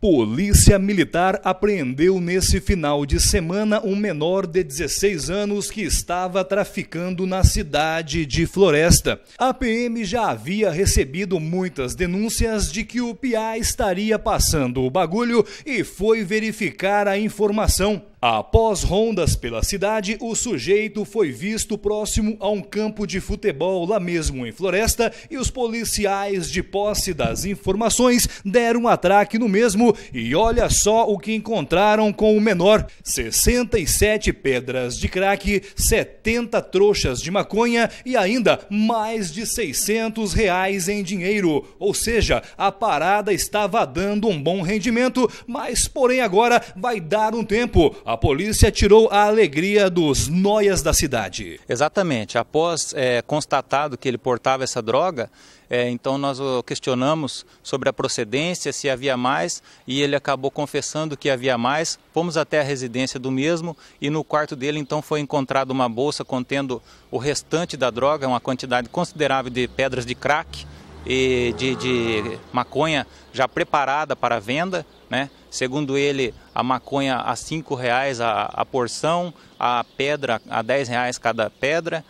Polícia Militar apreendeu nesse final de semana um menor de 16 anos que estava traficando na cidade de Floresta. A PM já havia recebido muitas denúncias de que o PIA estaria passando o bagulho e foi verificar a informação. Após rondas pela cidade, o sujeito foi visto próximo a um campo de futebol, lá mesmo em Floresta, e os policiais, de posse das informações, deram um atraque no mesmo. E olha só o que encontraram com o menor: 67 pedras de crack, 70 trouxas de maconha e ainda mais de 600 reais em dinheiro. Ou seja, a parada estava dando um bom rendimento, mas porém agora vai dar um tempo a polícia tirou a alegria dos noias da cidade. Exatamente. Após é, constatado que ele portava essa droga, é, então nós o questionamos sobre a procedência, se havia mais, e ele acabou confessando que havia mais. Fomos até a residência do mesmo e no quarto dele então foi encontrada uma bolsa contendo o restante da droga, uma quantidade considerável de pedras de crack e de, de maconha já preparada para venda né? Segundo ele, a maconha a cinco reais a, a porção, a pedra a 10 reais cada pedra.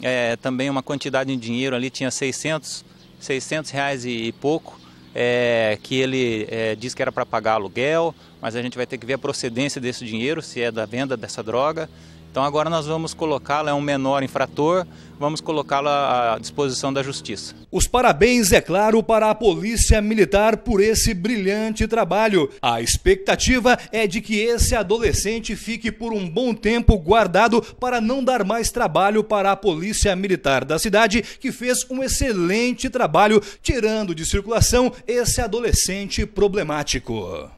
É, também uma quantidade de dinheiro ali tinha 600, 600 reais e, e pouco. É, que ele é, diz que era para pagar aluguel, mas a gente vai ter que ver a procedência desse dinheiro, se é da venda dessa droga. Então agora nós vamos colocá-la, é um menor infrator, vamos colocá-la à disposição da justiça. Os parabéns, é claro, para a Polícia Militar por esse brilhante trabalho. A expectativa é de que esse adolescente fique por um bom tempo guardado para não dar mais trabalho para a Polícia Militar da cidade, que fez um excelente trabalho tirando de circulação esse adolescente problemático.